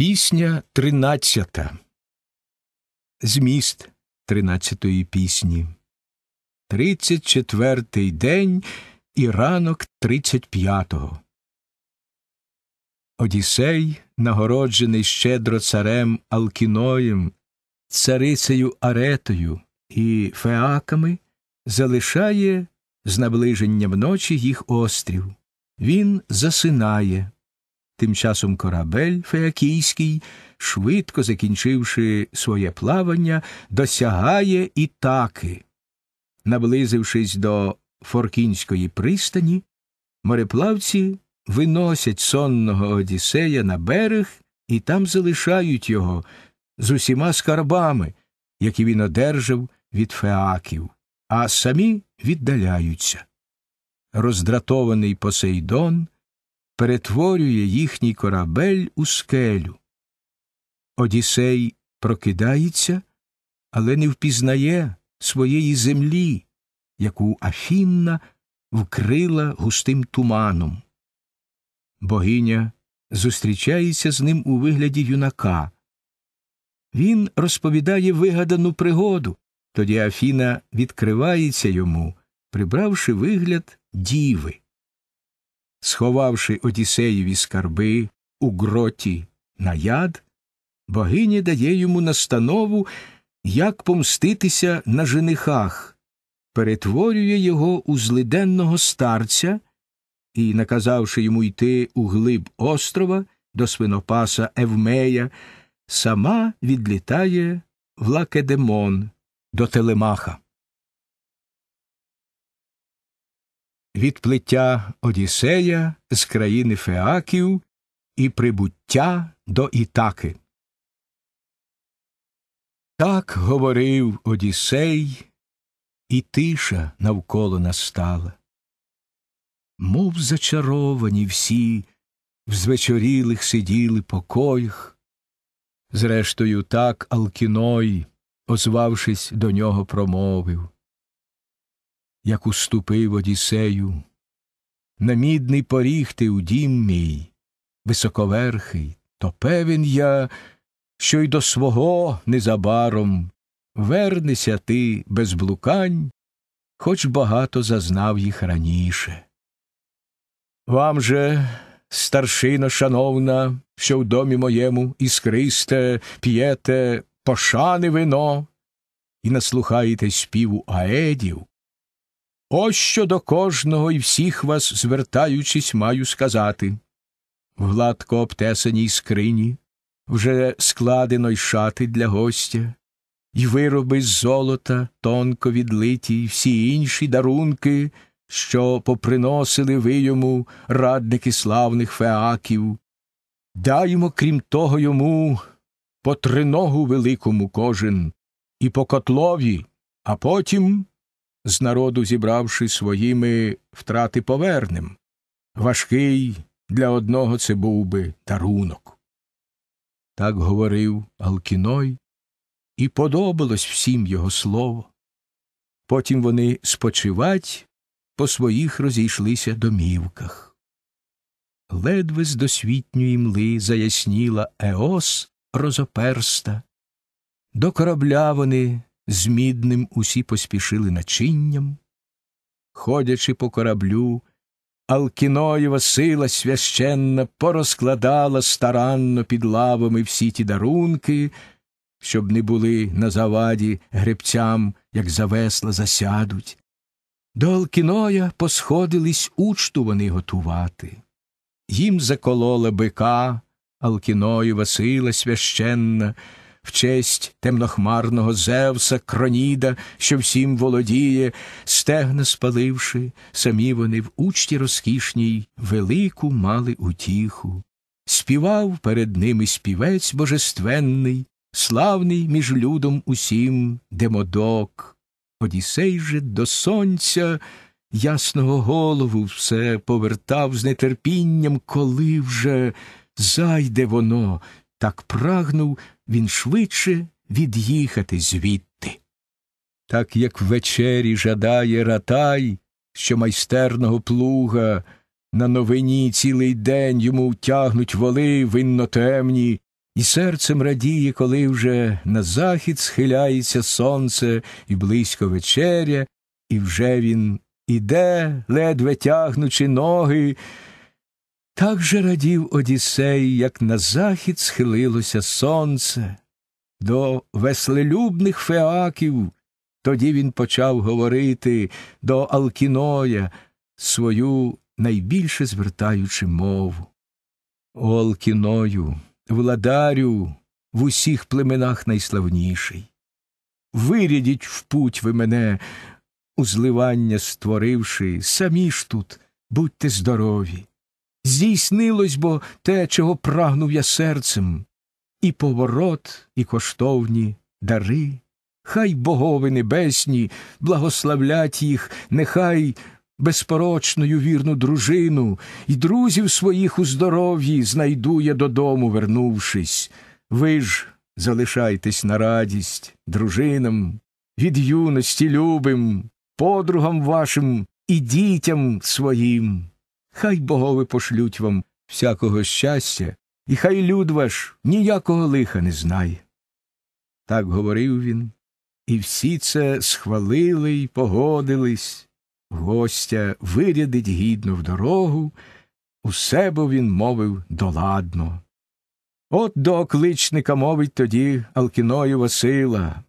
Пісня тринадцята. Зміст тринадцятої пісні. Тридцять четвертий день і ранок тридцять п'ятого. Одіссей, нагороджений щедро царем Алкіноєм, царицею Аретою і Феаками, залишає з наближенням ночі їх острів. Він засинає. Тим часом корабель Феякійський, швидко закінчивши своє плавання, досягає Ітаки. Наблизившись до Форкінської пристані, мореплавці виносять сонного Одіссея на берег і там залишають його з усіма скарбами, які він одержав від феаків, а самі віддаляються. Роздратований Посейдон – перетворює їхній корабель у скелю. Одісей прокидається, але не впізнає своєї землі, яку Афінна вкрила густим туманом. Богиня зустрічається з ним у вигляді юнака. Він розповідає вигадану пригоду, тоді Афіна відкривається йому, прибравши вигляд діви сховавши Одіссеєві скарби у гроті на яд, богиня дає йому настанову, як помститися на женихах, перетворює його у злиденного старця і, наказавши йому йти у глиб острова до свинопаса Евмея, сама відлітає в Лакедемон до Телемаха. відплиття Одіссея з країни Феаків і прибуття до Ітаки. Так говорив Одіссей, і тиша навколо настала. Мов зачаровані всі в звечорілих сиділи покоях. Зрештою, так Алкіной, озвавшись до нього, промовив як уступив Одіссею. На мідний поріг ти у дім мій, високоверхий, то певен я, що й до свого незабаром вернися ти без блукань, хоч багато зазнав їх раніше. Вам же, старшина шановна, що в домі моєму іскристе, п'єте пошани вино і наслухаєте співу аедів, Ось що до кожного і всіх вас, звертаючись, маю сказати. В гладко обтесаній скрині вже складено й шати для гостя, і вироби з золота, тонко відлиті, і всі інші дарунки, що поприносили ви йому радники славних феаків. Даймо, крім того, йому по триногу великому кожен і по котлові, а потім з народу зібравши своїми втрати повернем. Важкий для одного це був би дарунок. Так говорив Алкіной, і подобалось всім його слово. Потім вони спочивать по своїх розійшлися домівках. Ледве з досвітньої мли заясніла Еос розоперста. До корабля вони з мідним усі поспішили начинням. Ходячи по кораблю, Алкіноєва сила священна порозкладала старанно під лавами всі ті дарунки, щоб не були на заваді гребцям, як за весла засядуть. До Алкіноя посходились учту вони готувати. Їм заколола бика Алкіноєва сила священна в честь темнохмарного Зевса, Кроніда, що всім володіє, стегна спаливши, самі вони в учті розкішній велику мали утіху. Співав перед ними співець божественний, славний між людом усім Демодок. Одісей же до сонця ясного голову все повертав з нетерпінням, коли вже зайде воно, так прагнув він швидше від'їхати звідти. Так як ввечері жадає ратай, що майстерного плуга, на новині цілий день йому тягнуть воли виннотемні, і серцем радіє, коли вже на захід схиляється сонце і близько вечеря, і вже він іде, ледве тягнучи ноги. Так же радів Одіссей, як на захід схилилося сонце. До веслелюбних феаків тоді він почав говорити до Алкіноя свою найбільше звертаючи мову. О Алкіною, владарю, в усіх племенах найславніший. Вирядіть в путь ви мене, у зливання створивши, самі ж тут, будьте здорові здійснилось бо те, чого прагнув я серцем, і поворот, і коштовні дари. Хай богови небесні, благословлять їх, нехай безпорочною вірну дружину і друзів своїх у здоров'ї знайду я додому, вернувшись. Ви ж залишайтесь на радість дружинам, від юності любим, подругам вашим і дітям своїм хай богови пошлють вам всякого щастя, і хай люд ваш ніякого лиха не знає. Так говорив він, і всі це схвалили й погодились. Гостя вирядить гідно в дорогу, усе бо він мовив доладно. От до окличника мовить тоді Алкіною Васила.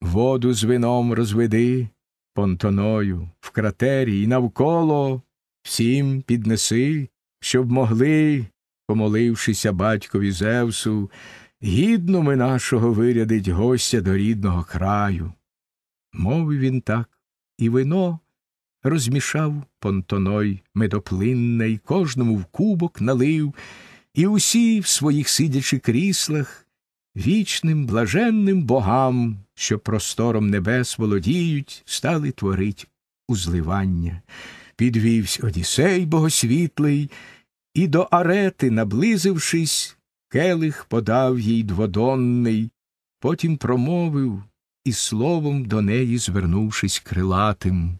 Воду з вином розведи, понтоною, в кратері і навколо всім піднеси, щоб могли, помолившися батькові Зевсу, гідно ми нашого вирядить гостя до рідного краю. Мовив він так, і вино розмішав понтоной медоплинне й кожному в кубок налив, і усі в своїх сидячи кріслах, вічним блаженним богам, що простором небес володіють, стали творить узливання підвівсь Одіссей богосвітлий, і до арети, наблизившись, келих подав їй дводонний, потім промовив і словом до неї, звернувшись крилатим.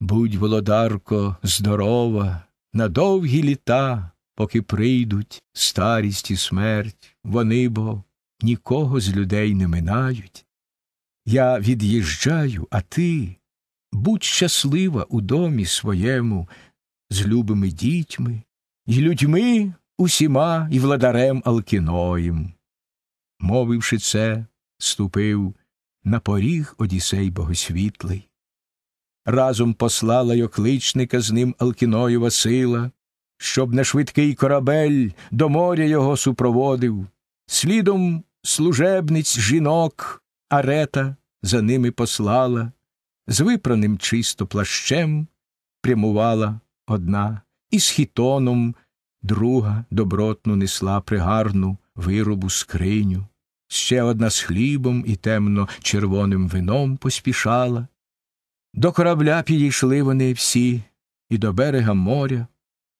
Будь, володарко, здорова, на довгі літа, поки прийдуть старість і смерть, вони бо нікого з людей не минають. Я від'їжджаю, а ти Будь щаслива у домі своєму з любими дітьми і людьми усіма і владарем Алкіноїм. Мовивши це, ступив на поріг Одісей Богосвітлий. Разом послала йокличника з ним Алкіноєва сила, щоб на швидкий корабель до моря його супроводив, слідом служебниць жінок, арета за ними послала з випраним чисто плащем прямувала одна, і з хітоном друга добротну несла пригарну виробу скриню, ще одна з хлібом і темно червоним вином поспішала. До корабля підійшли вони всі, і до берега моря,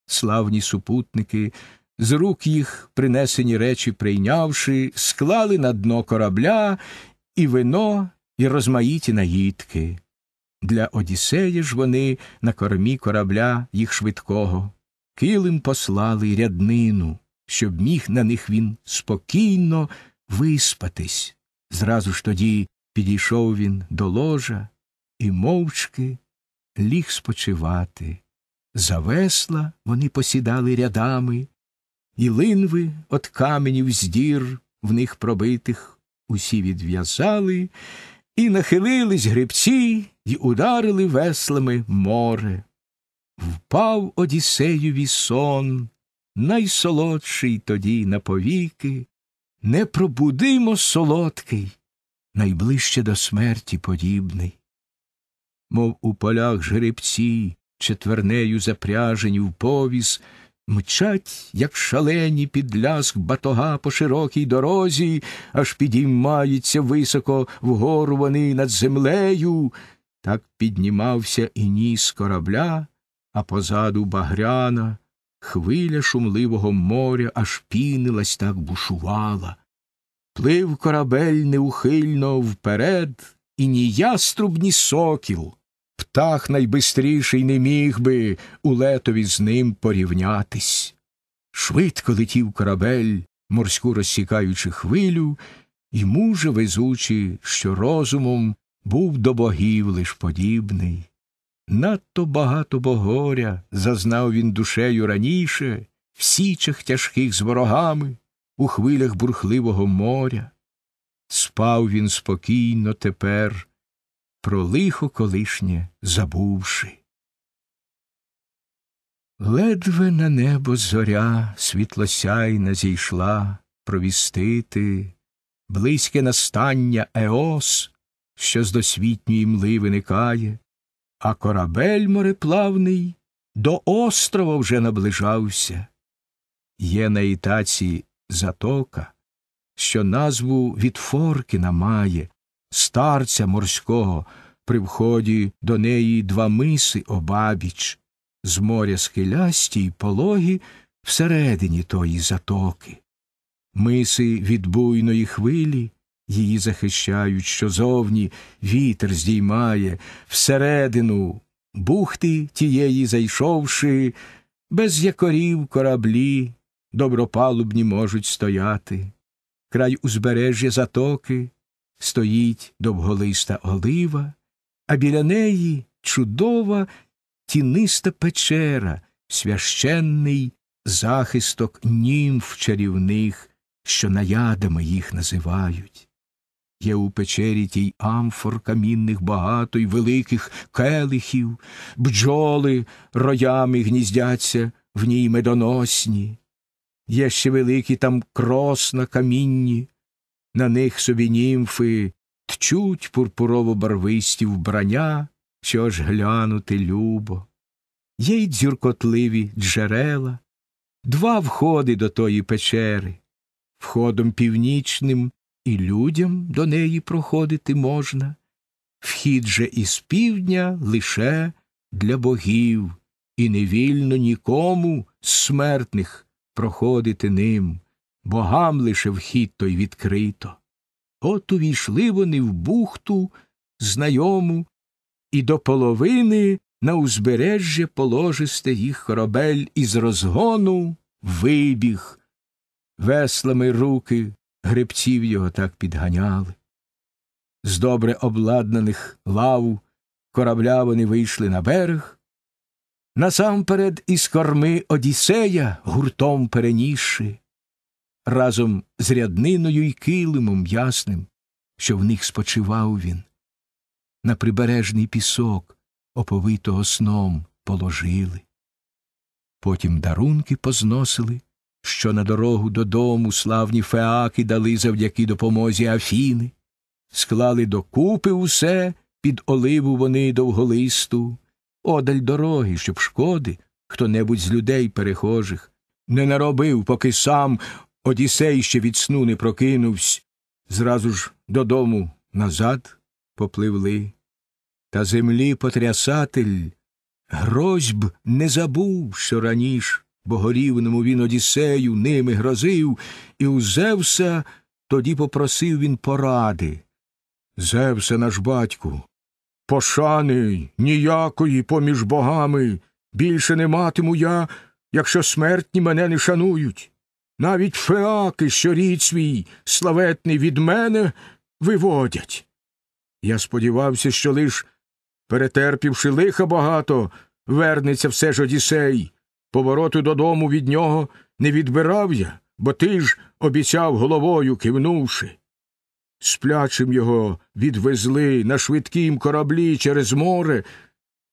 славні супутники, з рук їх принесені речі прийнявши, склали на дно корабля і вино, і розмаїті наїдки. Для Одіссеї ж вони на кормі корабля їх швидкого, килим послали ряднину, щоб міг на них він спокійно виспатись. Зразу ж тоді підійшов він до ложа і мовчки ліг спочивати. За весла вони посідали рядами, і линви от каменів здір, в них пробитих усі відв'язали, і нахилились грибці й ударили веслами море. Впав Одіссеєві сон, найсолодший тоді на повіки, непробудимо солодкий, найближче до смерті подібний. Мов у полях жеребці, четвернею запряжені в повіс, мчать, як шалені під ляск батога по широкій дорозі, аж підіймаються високо вгору вони над землею, так піднімався і ніс корабля, а позаду багряна, хвиля шумливого моря аж пінилась так бушувала. Плив корабель неухильно вперед, і ні яструб, ні сокіл. Птах найбистріший не міг би у летові з ним порівнятись. Швидко летів корабель, морську розсікаючи хвилю, і мужа везучи, що розумом був до богів лиш подібний. Надто багато богоря зазнав він душею раніше, в січах тяжких з ворогами, у хвилях бурхливого моря. Спав він спокійно тепер, про лихо колишнє забувши. Ледве на небо зоря світлосяйна зійшла провістити, близьке настання Еос що з досвітньої мли виникає, а корабель мореплавний до острова вже наближався. Є на ітаці затока, що назву від Форкіна має, старця морського, при вході до неї два миси обабіч, з моря схилясті й пологі всередині тої затоки. Миси від буйної хвилі її захищають, що зовні вітер здіймає, всередину бухти тієї зайшовши, без якорів кораблі добропалубні можуть стояти. Край узбережжя затоки стоїть довголиста олива, а біля неї чудова тіниста печера, священний захисток німф чарівних, що наядами їх називають. Є у печері тій амфор камінних багато й великих келихів, бджоли роями гніздяться в ній медоносні, є ще великі там кросна камінні, на них собі німфи тчуть пурпурово барвисті вбрання, що ж глянути любо. Є й дзюркотливі джерела, два входи до тої печери, входом північним і людям до неї проходити можна, вхід же із півдня лише для богів, і не вільно нікому з смертних проходити ним, богам лише вхід той відкрито. От увійшли вони в бухту знайому, і до половини на узбережжя положисте їх корабель із розгону вибіг, веслами руки гребців його так підганяли. З добре обладнаних лав корабля вони вийшли на берег, насамперед із корми Одіссея гуртом перенісши, разом з рядниною й килимом ясним, що в них спочивав він, на прибережний пісок, оповитого сном положили. Потім дарунки позносили що на дорогу додому славні феаки дали завдяки допомозі Афіни, склали докупи усе під оливу вони довголисту, одаль дороги, щоб шкоди хто небудь з людей перехожих не наробив, поки сам Одісей ще від сну не прокинувсь, зразу ж додому назад попливли. Та землі потрясатель грозьб не забув, що раніше богорівному він Одіссею ними грозив, і у Зевса тоді попросив він поради. Зевсе наш батьку, пошани ніякої поміж богами більше не матиму я, якщо смертні мене не шанують. Навіть феаки, що рід свій славетний від мене, виводять. Я сподівався, що лиш, перетерпівши лиха багато, вернеться все ж Одіссей. Повороту додому від нього не відбирав я, бо ти ж обіцяв головою кивнувши. Сплячим його відвезли на швидкім кораблі через море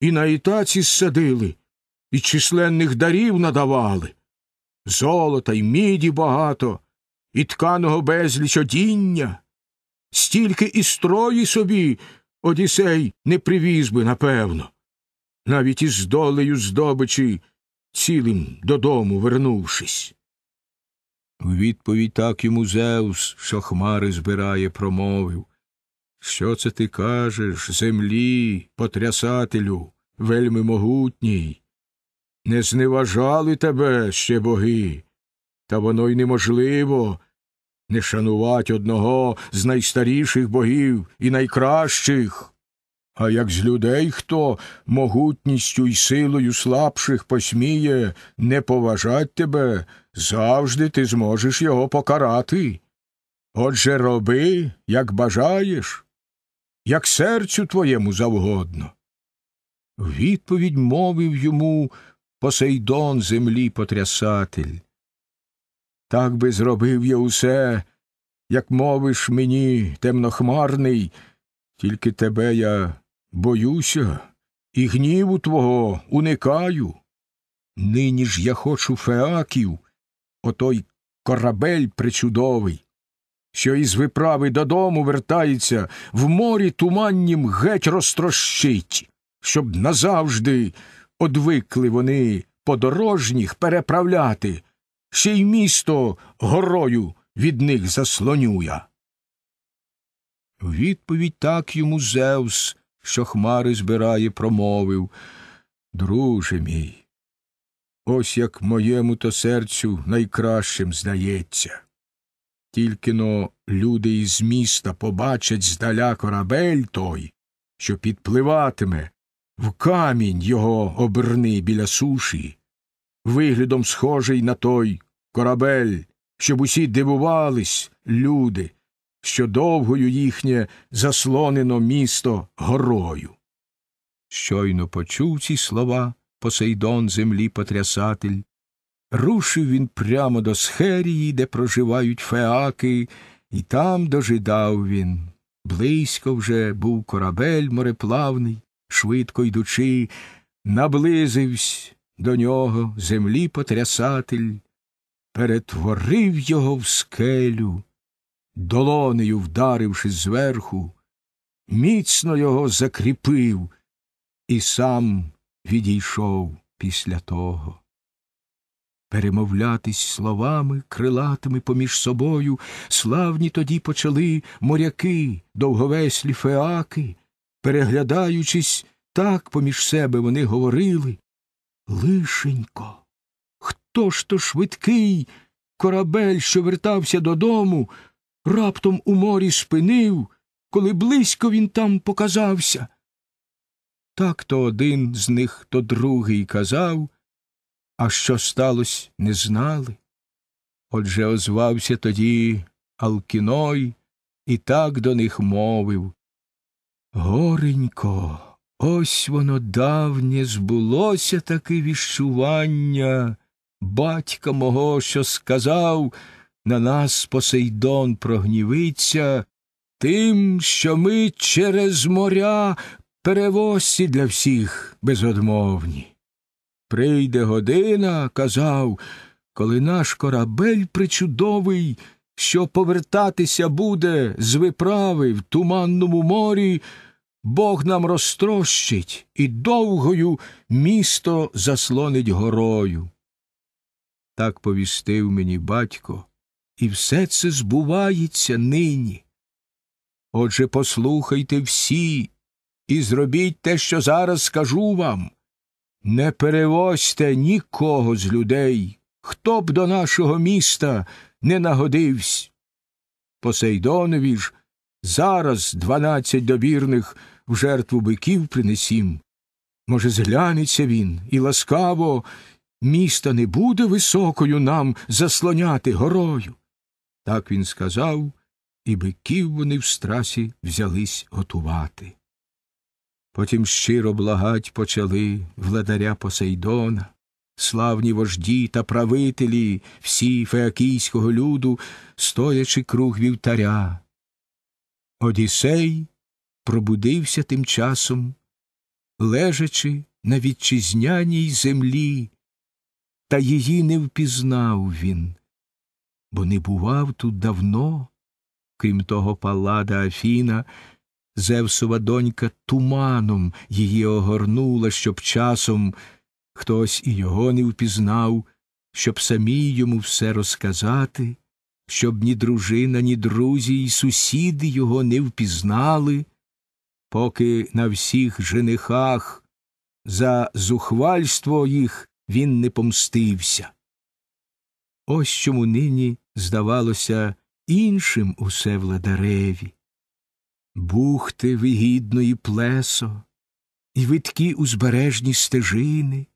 і на ітаці садили, і численних дарів надавали. Золота й міді багато, і тканого безліч одіння. Стільки і строї собі Одісей не привіз би, напевно. Навіть із долею здобичі цілим додому вернувшись. У відповідь так йому Зевс, що хмари збирає, промовив. Що це ти кажеш, землі, потрясателю, вельми могутній? Не зневажали тебе ще боги, та воно й неможливо не шанувати одного з найстаріших богів і найкращих. А як з людей хто могутністю й силою слабших посміє не поважать тебе, завжди ти зможеш його покарати. Отже роби, як бажаєш, як серцю твоєму завгодно. Відповідь мовив йому Посейдон землі потрясатель. Так би зробив я усе, як мовиш мені, темнохмарний, тільки тебе я Боюся, і гніву твого уникаю. Нині ж я хочу феаків, отой корабель причудовий, що із виправи додому вертається, в морі туманнім геть розтрощить, щоб назавжди одвикли вони подорожніх переправляти, ще й місто горою від них заслонюя. Відповідь так йому Зевс що хмари збирає, промовив Друже мій, ось як моєму то серцю найкращим здається. Тільки но люди із міста побачать здаля корабель той, що підпливатиме, в камінь його оберни біля суші, виглядом схожий на той корабель, щоб усі дивувались, люди, що довгою їхнє заслонено місто горою. Щойно почув ці слова Посейдон землі потрясатель, рушив він прямо до схерії, де проживають феаки, і там дожидав він. Близько вже був корабель мореплавний, швидко йдучи, наблизивсь до нього землі потрясатель, перетворив його в скелю долонею вдаривши зверху, міцно його закріпив і сам відійшов після того. Перемовлятись словами крилатими поміж собою, славні тоді почали моряки, довговеслі феаки, переглядаючись, так поміж себе вони говорили Лишенько, хто ж то швидкий корабель, що вертався додому, раптом у морі спинив, коли близько він там показався. Так то один з них, то другий казав, а що сталося, не знали. Отже озвався тоді Алкіной і так до них мовив. Горенько, ось воно давнє збулося таке віщування батька мого, що сказав, на нас Посейдон прогнівиться, тим, що ми через моря перевозці для всіх безодмовні. Прийде година, казав, коли наш корабель причудовий, що повертатися буде з виправи в туманному морі, Бог нам розтрощить і довгою місто заслонить горою. Так повістив мені батько, і все це збувається нині. Отже, послухайте всі і зробіть те, що зараз скажу вам. Не перевозьте нікого з людей, хто б до нашого міста не нагодився. Посейдонові ж зараз дванадцять добірних в жертву биків принесім. Може, зглянеться він, і ласкаво міста не буде високою нам заслоняти горою. Так він сказав, і биків вони в страсі взялись готувати. Потім щиро благать почали владаря Посейдона, славні вожді та правителі всі феакійського люду, стоячи круг вівтаря. Одісей пробудився тим часом, лежачи на вітчизняній землі, та її не впізнав він бо не бував тут давно. Крім того, палада Афіна, Зевсова донька туманом її огорнула, щоб часом хтось і його не впізнав, щоб самій йому все розказати, щоб ні дружина, ні друзі, і сусіди його не впізнали, поки на всіх женихах за зухвальство їх він не помстився. Ось чому нині здавалося, іншим усе владареві, бухти вигідної плесо, і виткі узбережні стежини,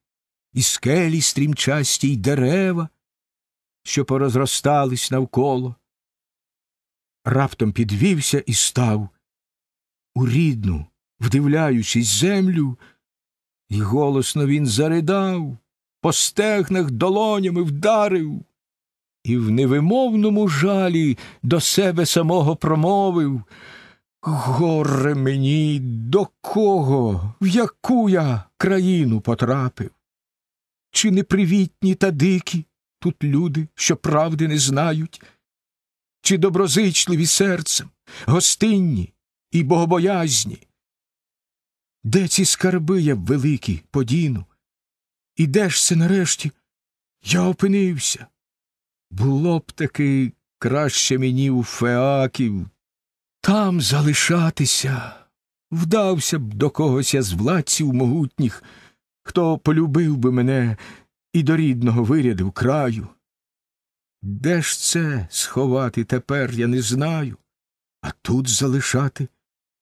і скелі стрімчасті й дерева, що порозростались навколо. Раптом підвівся і став у рідну, вдивляючись землю, і голосно він заридав, по стегнах долонями вдарив і в невимовному жалі до себе самого промовив Горе мені, до кого, в яку я країну потрапив? Чи непривітні та дикі тут люди, що правди не знають, чи доброзичливі серцем, гостинні і богобоязні? Де ці скарби я великі подіну? І де ж це нарешті я опинився? Було б таки краще мені у феаків там залишатися, вдався б до когось я з владців могутніх, хто полюбив би мене і до рідного вирядив краю. Де ж це сховати тепер я не знаю, а тут залишати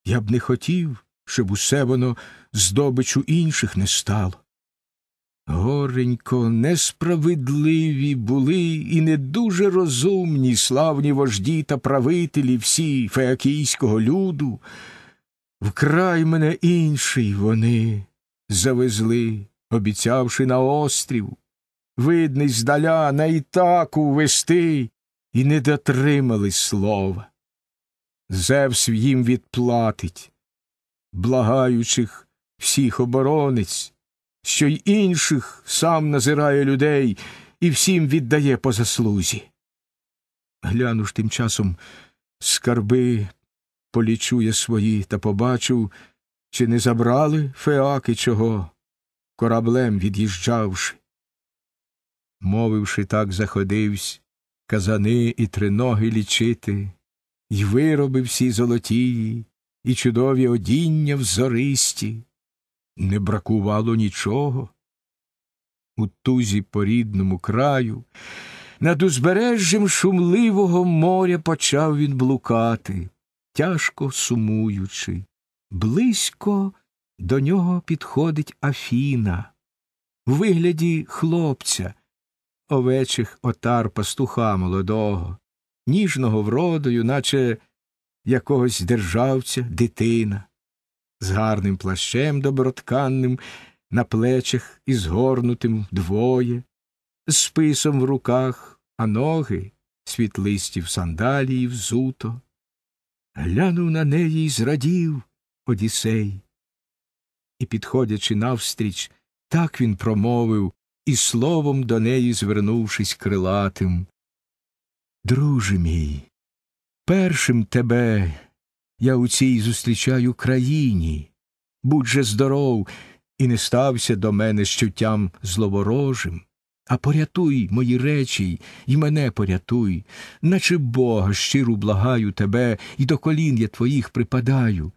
я б не хотів, щоб усе воно здобичу інших не стало. Горенько, несправедливі були і не дуже розумні славні вожді та правителі всі феакійського люду. Вкрай мене інший вони завезли, обіцявши на острів, видний здаля на Ітаку вести, і не дотримали слова. Зевс їм відплатить, благаючих всіх оборонець що й інших сам назирає людей і всім віддає по заслузі. Гляну ж тим часом скарби, полічу я свої та побачу, чи не забрали феаки чого, кораблем від'їжджавши. Мовивши, так, заходивсь, казани і триноги лічити, й вироби всі золотії, і чудові одіння взористі, не бракувало нічого. У тузі по рідному краю, над узбережжям шумливого моря почав він блукати, тяжко сумуючи. Близько до нього підходить Афіна. в вигляді хлопця, овечих отар пастуха молодого, ніжного вродою, наче якогось державця, дитина з гарним плащем добротканним, на плечах і згорнутим двоє, з списом в руках, а ноги світлисті в сандалії взуто. Глянув на неї і зрадів Одіссей. І, підходячи навстріч, так він промовив і словом до неї звернувшись крилатим. Друже мій, першим тебе я у цій зустрічаю країні. Будь же здоров і не стався до мене з чуттям зловорожим, а порятуй мої речі і мене порятуй, наче Бога щиру благаю тебе і до колін я твоїх припадаю.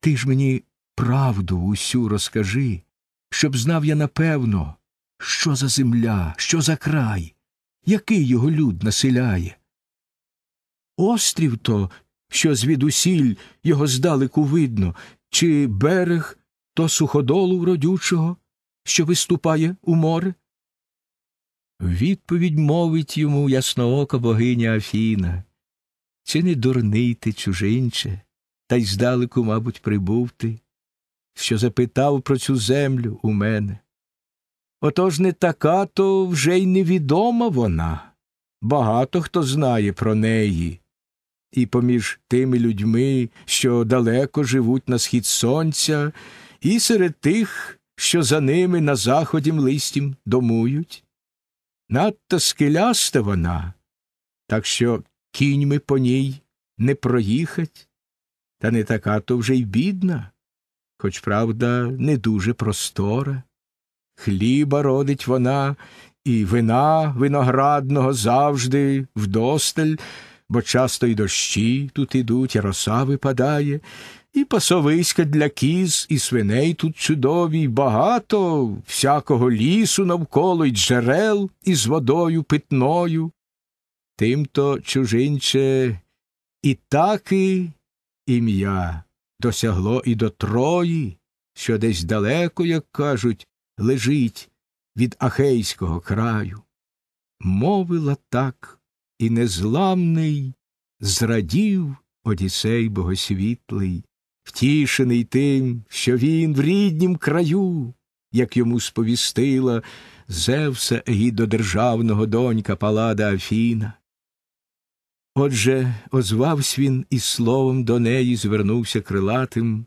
Ти ж мені правду усю розкажи, щоб знав я напевно, що за земля, що за край, який його люд населяє. Острів то що звідусіль його здалеку видно, чи берег то суходолу родючого, що виступає у море? Відповідь мовить йому ясноока богиня Афіна. Чи не дурний ти, чужинче, та й здалеку, мабуть, прибув ти, що запитав про цю землю у мене? Отож не така, то вже й невідома вона. Багато хто знає про неї, і поміж тими людьми, що далеко живуть на схід сонця, і серед тих, що за ними на заході листім домують. Надто скеляста вона, так що кіньми по ній не проїхать, та не така то вже й бідна, хоч, правда, не дуже простора. Хліба родить вона, і вина виноградного завжди вдосталь бо часто й дощі тут ідуть, і роса випадає, і пасовиська для кіз, і свиней тут чудові, і багато всякого лісу навколо, й джерел, із водою питною. Тим то, чужинче, і таки ім'я досягло і до Трої, що десь далеко, як кажуть, лежить від Ахейського краю. Мовила так і незламний зрадів Одісей богосвітлий, втішений тим, що він в ріднім краю, як йому сповістила Зевса егідодержавного донька Палада Афіна. Отже, озвавсь він і словом до неї звернувся крилатим,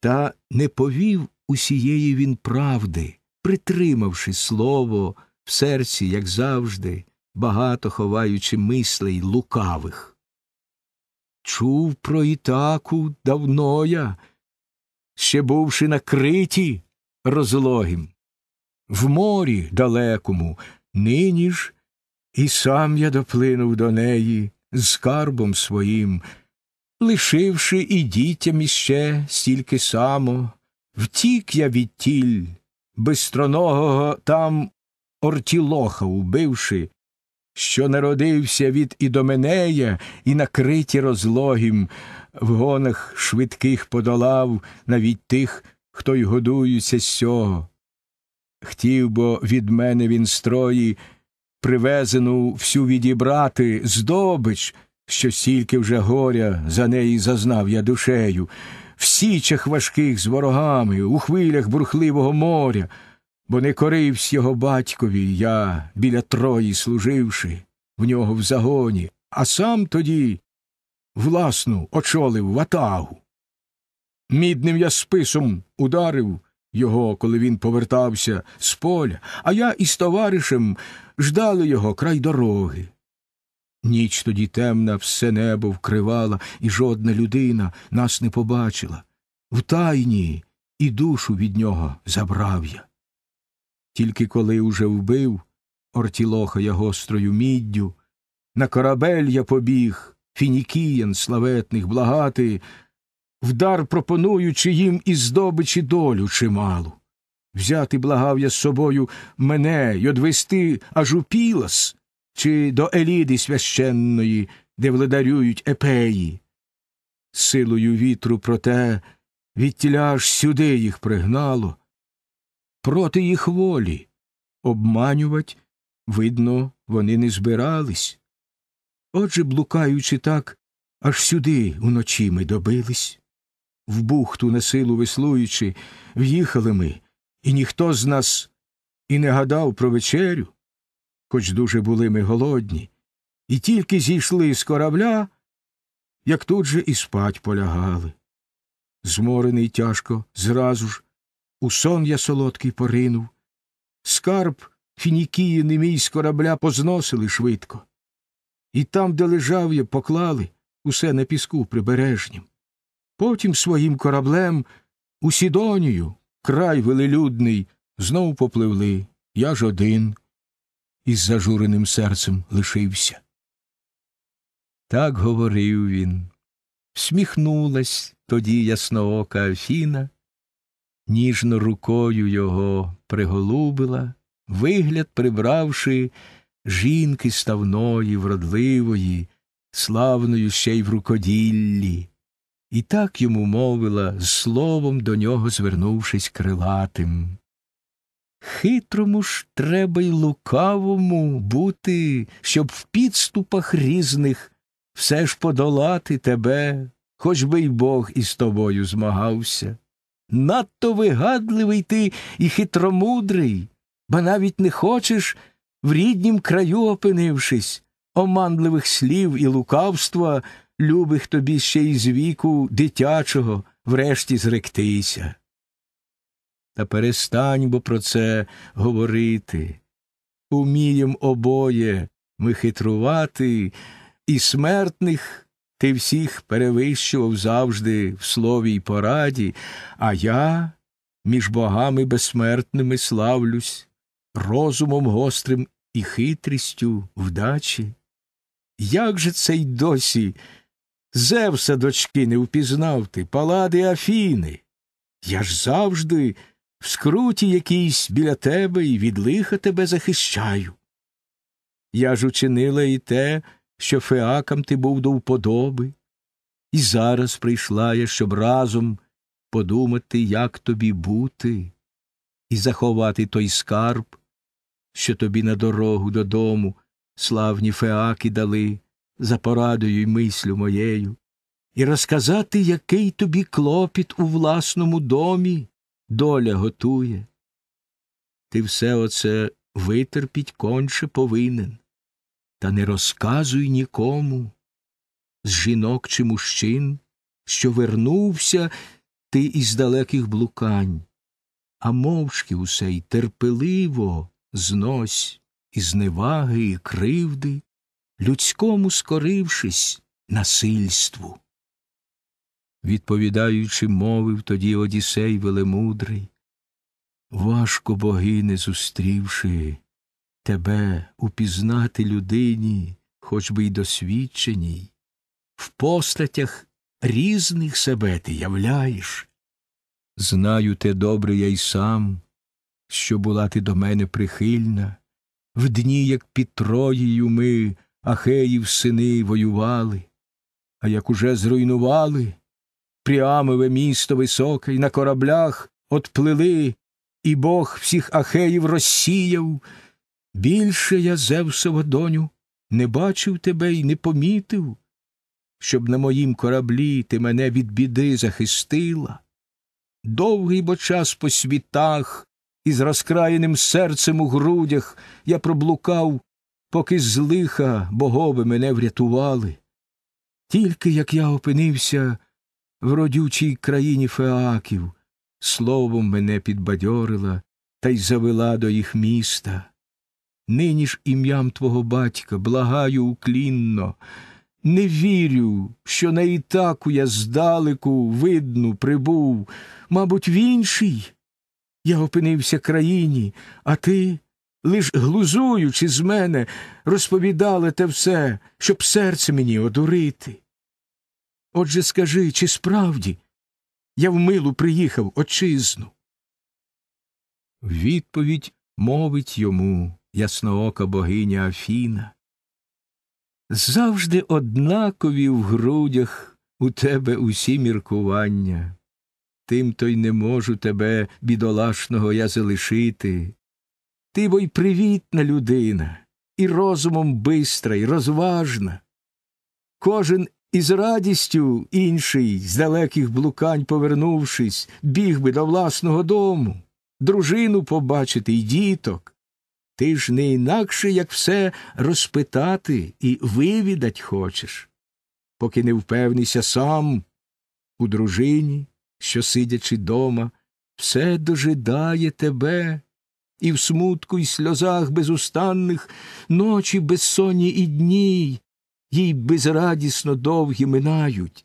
та не повів усієї він правди, притримавши слово в серці, як завжди, багато ховаючи мислей лукавих. Чув про Ітаку давно я, ще бувши на криті розлогім, в морі далекому, нині ж і сам я доплинув до неї з скарбом своїм, лишивши і дітям іще стільки само, втік я від тіль, безстроногого там ортілоха убивши, що народився від Ідоменея і накриті розлогім, в гонах швидких подолав навіть тих, хто й годуються сього. Хтів бо від мене він строї, привезену всю відібрати здобич, що стільки вже горя за неї зазнав я душею, в січах важких з ворогами, у хвилях бурхливого моря бо не коривсь його батькові я біля трої служивши, в нього в загоні, а сам тоді власну очолив ватагу. Мідним я списом ударив його, коли він повертався з поля, а я із товаришем ждали його край дороги. Ніч тоді темна все небо вкривала, і жодна людина нас не побачила. В тайні і душу від нього забрав я. Тільки коли уже вбив Ортілоха я гострою міддю, на корабель я побіг, фінікіян славетних благати, вдар пропонуючи їм і здобичі долю чималу. Взяти благав я з собою мене й одвести аж у Пілас чи до Еліди священної, де вледарюють епеї. Силою вітру, проте, відтіля аж сюди їх пригнало проти їх волі. Обманювати, видно, вони не збирались. Отже, блукаючи так, аж сюди уночі ми добились. В бухту на силу веслуючи, в'їхали ми, і ніхто з нас і не гадав про вечерю, хоч дуже були ми голодні, і тільки зійшли з корабля, як тут же і спать полягали. Зморений тяжко зразу ж у сон я солодкий поринув. Скарб фінікії немій з корабля позносили швидко. І там, де лежав я, поклали усе на піску прибережнім. Потім своїм кораблем у Сідонію, край велелюдний, знов попливли. Я ж один із зажуреним серцем лишився. Так говорив він. Сміхнулась тоді ясноока Афіна ніжно рукою його приголубила, вигляд прибравши жінки ставної, вродливої, славною ще й в рукоділлі, і так йому мовила, з словом до нього звернувшись крилатим. Хитрому ж треба й лукавому бути, щоб в підступах різних все ж подолати тебе, хоч би й бог із тобою змагався. Надто вигадливий ти і хитромудрий, бо навіть не хочеш, в ріднім краю опинившись, оманливих слів і лукавства, любих тобі ще й з віку дитячого, врешті зректися. Та перестань бо про це говорити. Умієм обоє ми хитрувати і смертних ти всіх перевищував завжди в слові й пораді, а я між богами безсмертними славлюсь, розумом гострим і хитрістю вдачі. Як же це й досі Зевса дочки не впізнав ти, палади Афіни? Я ж завжди в скруті якійсь біля тебе і від лиха тебе захищаю. Я ж учинила і те, що феакам ти був до вподоби, і зараз прийшла я, щоб разом подумати, як тобі бути, і заховати той скарб, що тобі на дорогу додому славні феаки дали, за порадою й мислю моєю, і розказати, який тобі клопіт у власному домі доля готує. Ти все оце витерпіть конче повинен. Та не розказуй нікому з жінок чи мужчин, що вернувся ти із далеких блукань, а мовчки усе й терпеливо знось і зневаги, і кривди, людському скорившись насильству. Відповідаючи, мовив тоді Одіссей Велемудрий, важко боги не зустрівши тебе упізнати людині, хоч би й досвідченій, в постатях різних себе ти являєш. Знаю те добре я й сам, що була ти до мене прихильна, в дні, як під Троєю ми, Ахеїв сини воювали, а як уже зруйнували Пріамове місто високе, і на кораблях отплили, і Бог всіх Ахеїв розсіяв. Більше я, Зевсова доню, не бачив тебе і не помітив, щоб на моїм кораблі ти мене від біди захистила. Довгий бо час по світах із розкраєним серцем у грудях я проблукав, поки з лиха богови мене врятували. Тільки як я опинився в родючій країні феаків, словом мене підбадьорила та й завела до їх міста нині ж ім'ям твого батька благаю уклінно, не вірю, що на ітаку я здалеку видну прибув, мабуть, в іншій. Я опинився країні, а ти, лиш глузуючи з мене, розповідала те все, щоб серце мені одурити. Отже, скажи, чи справді я в милу приїхав отчизну? Відповідь мовить йому ясноока богиня Афіна. Завжди однакові в грудях у тебе усі міркування, тим то й не можу тебе, бідолашного, я залишити. Ти бо й привітна людина, і розумом бистра, і розважна. Кожен із радістю інший, з далеких блукань, повернувшись, біг би до власного дому, дружину побачити і діток. Ти ж не інакше, як все розпитати і вивідать хочеш, поки не впевнися сам у дружині, що, сидячи дома, все дожидає тебе, і в смутку, і сльозах безустанних, ночі безсонні і дні, їй безрадісно довгі минають.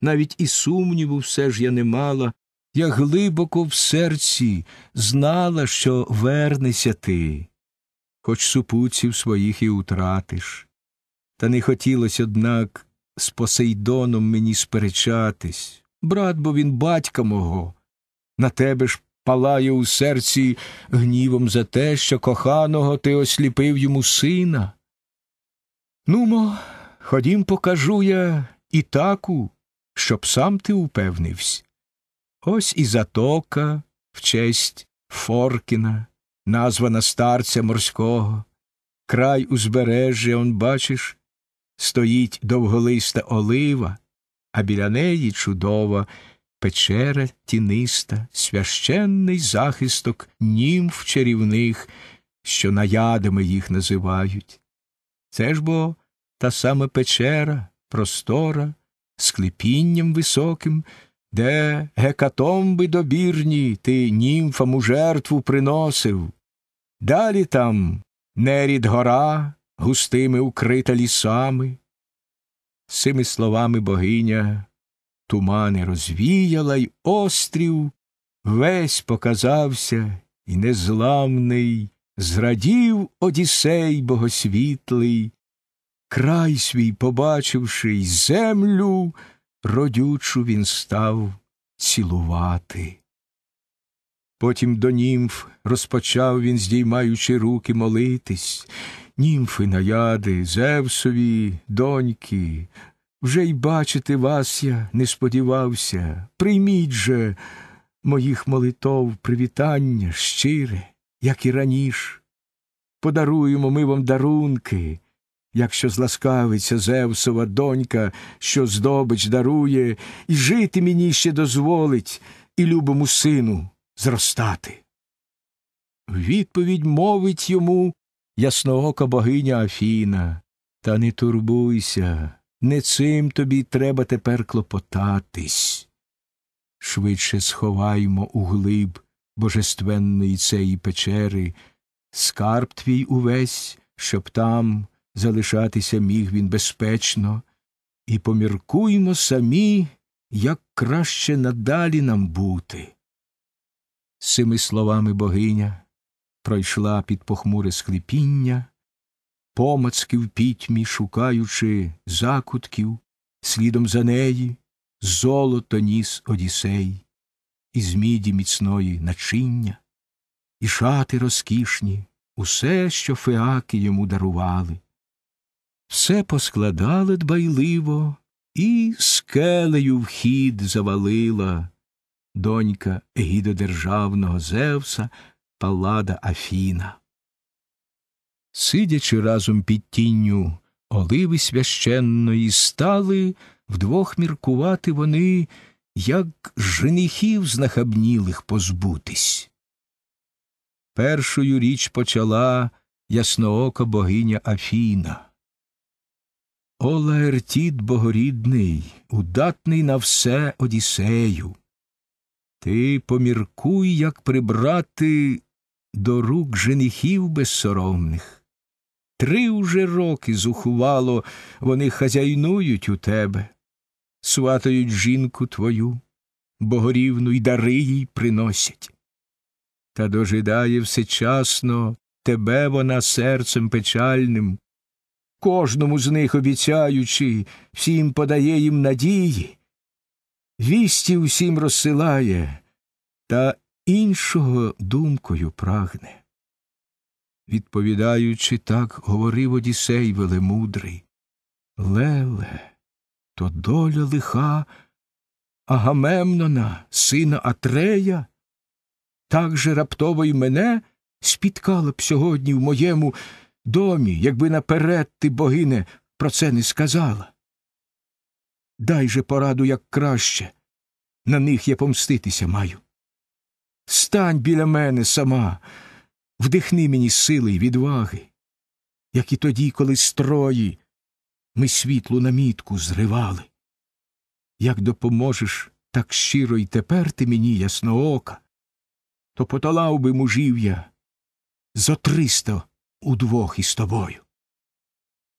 Навіть і сумніву все ж я не мала, я глибоко в серці знала, що вернеся ти, хоч супутців своїх і утратиш. Та не хотілося, однак, з Посейдоном мені сперечатись. Брат, бо він батька мого. На тебе ж палає у серці гнівом за те, що коханого ти осліпив йому сина. Нумо, ходім, покажу я і таку, щоб сам ти упевнився. Ось і затока в честь Форкіна, названа старця морського, край узбережжя, он, бачиш, стоїть довголиста олива, а біля неї чудова печера тіниста, священний захисток німф чарівних, що наядами їх називають. Це ж бо та сама печера, простора, склепінням високим де гекатомби добірні ти німфам у жертву приносив. Далі там нерід гора густими укрита лісами. Сими словами богиня тумани розвіяла, й острів весь показався, і незламний, зрадів одісей богосвітлий, край свій побачивши й землю родючу він став цілувати. Потім до німф розпочав він, здіймаючи руки, молитись, німфи наяди, Зевсові, доньки, вже й бачити вас я не сподівався. Прийміть же моїх молитов привітання щире, як і раніше. Подаруємо ми вам дарунки, Якщо зласкавиться Зевсова донька, що здобич дарує, і жити мені ще дозволить, і любому сину зростати. Відповідь мовить йому ясноока богиня Афіна. Та не турбуйся, не цим тобі треба тепер клопотатись. Швидше сховаймо у глиб божественної цієї печери, скарб твій увесь, щоб там залишатися міг він безпечно, і поміркуймо самі, як краще надалі нам бути. З цими словами богиня пройшла під похмуре склепіння, помацки в пітьмі, шукаючи закутків, слідом за неї золото ніс Одіссей, із міді міцної начиння, і шати розкішні, усе, що феаки йому дарували все поскладали дбайливо і скелею вхід завалила донька гідодержавного Зевса Палада Афіна. Сидячи разом під тінню оливи священної, стали вдвох міркувати вони, як женихів знахабнілих позбутись. Першою річ почала ясноока богиня Афіна. О Лаертіт богорідний, удатний на все Одіссею. Ти поміркуй, як прибрати до рук женихів безсоромних. Три уже роки зухувало вони хазяйнують у тебе, сватають жінку твою, богорівну й дари їй приносять. Та дожидає всечасно тебе вона серцем печальним, кожному з них обіцяючи, всім подає їм надії, вісті усім розсилає та іншого думкою прагне. Відповідаючи, так говорив Одісей велемудрий Леле, то доля лиха Агамемнона, сина Атрея, так же раптово й мене спіткала б сьогодні в моєму домі, якби наперед ти, богине, про це не сказала. Дай же пораду як краще. На них я помститися маю. Стань біля мене сама, вдихни мені сили й відваги, як і тоді, коли строї ми світлу намітку зривали. Як допоможеш так щиро й тепер ти мені, ясноока, то потолав би мужів я зо триста удвох із тобою.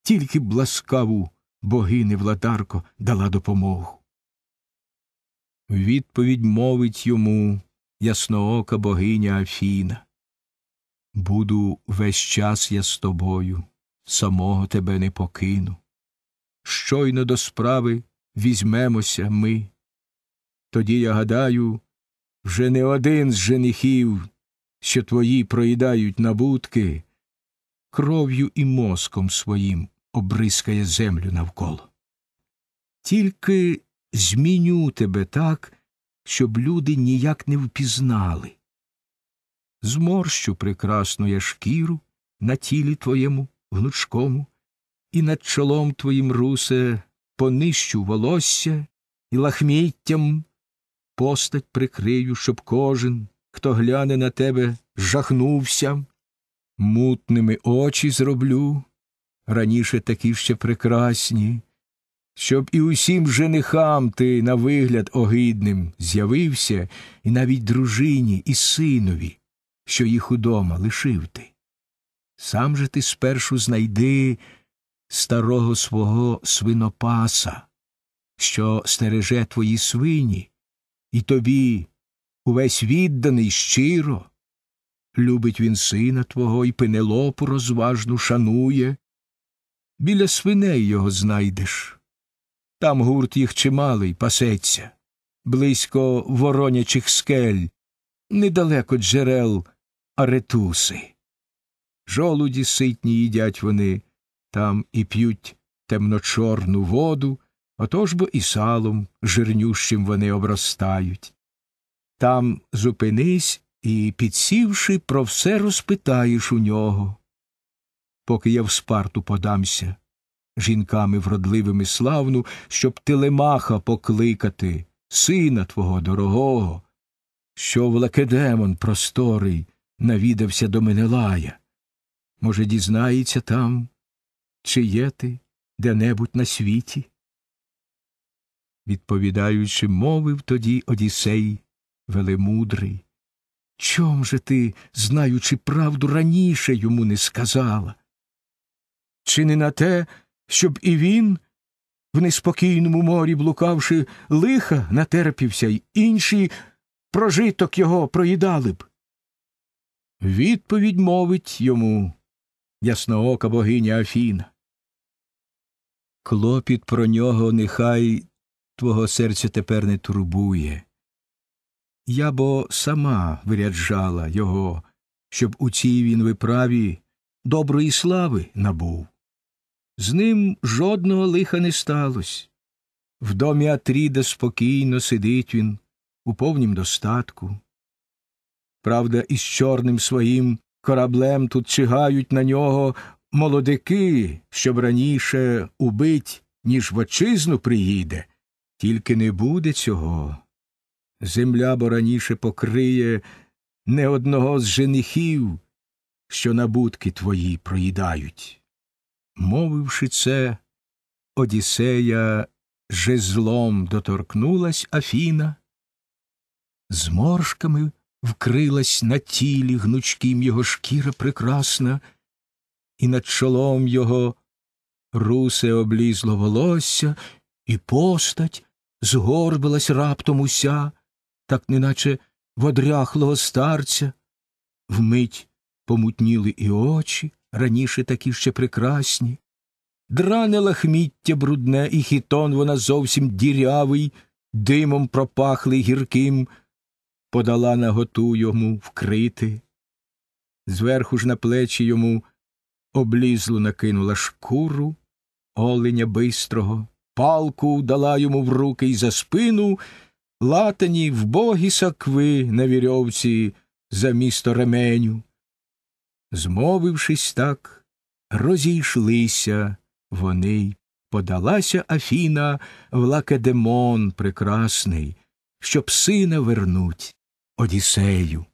Тільки б ласкаву богини Влатарко дала допомогу. Відповідь мовить йому ясноока богиня Афіна. Буду весь час я з тобою, самого тебе не покину. Щойно до справи візьмемося ми. Тоді я гадаю, вже не один з женихів, що твої проїдають набутки, кров'ю і мозком своїм обрискає землю навколо. Тільки зміню тебе так, щоб люди ніяк не впізнали. Зморщу прекрасну я шкіру на тілі твоєму гнучкому, і над чолом твоїм русе понищу волосся і лахміттям постать прикрию, щоб кожен, хто гляне на тебе, жахнувся мутними очі зроблю, раніше такі ще прекрасні, щоб і усім женихам ти на вигляд огидним з'явився, і навіть дружині і синові, що їх удома лишив ти. Сам же ти спершу знайди старого свого свинопаса, що стереже твої свині, і тобі увесь відданий щиро, любить він сина твого і пенелопу розважну шанує. Біля свиней його знайдеш. Там гурт їх чималий пасеться, близько воронячих скель, недалеко джерел аретуси. Жолуді ситні їдять вони, там і п'ють темночорну воду, отож бо і салом жирнющим вони обростають. Там зупинись і, підсівши, про все розпитаєш у нього. Поки я в спарту подамся, жінками вродливими славну, щоб телемаха покликати, сина твого дорогого, що в лакедемон просторий навідався до Менелая. Може, дізнається там, чи є ти де небудь на світі? Відповідаючи, мовив тоді Одіссей велемудрий. Чом же ти, знаючи правду, раніше йому не сказала? Чи не на те, щоб і він, в неспокійному морі, блукавши лиха, натерпівся, й інші прожиток його проїдали б? Відповідь мовить йому ясноока богиня Афіна. Клопіт про нього нехай твого серця тепер не турбує. Я бо сама виряджала його, щоб у цій він виправі доброї слави набув. З ним жодного лиха не сталось. В домі Атріда спокійно сидить він у повнім достатку. Правда, із чорним своїм кораблем тут чигають на нього молодики, щоб раніше убить, ніж в отчизну приїде, тільки не буде цього земля бо раніше покриє не одного з женихів, що набутки твої проїдають. Мовивши це, Одіссея жезлом доторкнулась Афіна, зморшками вкрилась на тілі гнучким його шкіра прекрасна, і над чолом його русе облізло волосся, і постать згорбилась раптом уся, так неначе водряхлого старця. Вмить помутніли і очі, раніше такі ще прекрасні. Дране лахміття брудне, і хітон вона зовсім дірявий, димом пропахлий гірким, подала на готу йому вкрити. Зверху ж на плечі йому облізло накинула шкуру, оленя бистрого, палку дала йому в руки і за спину, латані вбогі сакви на вірьовці за місто ременю. Змовившись так, розійшлися вони подалася Афіна в лакедемон прекрасний, щоб сина вернуть одісею.